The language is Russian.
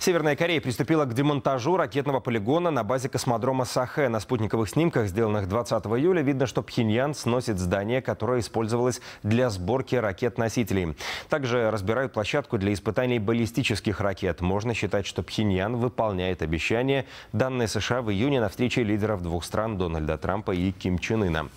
Северная Корея приступила к демонтажу ракетного полигона на базе космодрома Сахэ. На спутниковых снимках, сделанных 20 июля, видно, что Пхеньян сносит здание, которое использовалось для сборки ракет-носителей. Также разбирают площадку для испытаний баллистических ракет. Можно считать, что Пхеньян выполняет обещание, данные США в июне на встрече лидеров двух стран Дональда Трампа и Ким Чен Ына.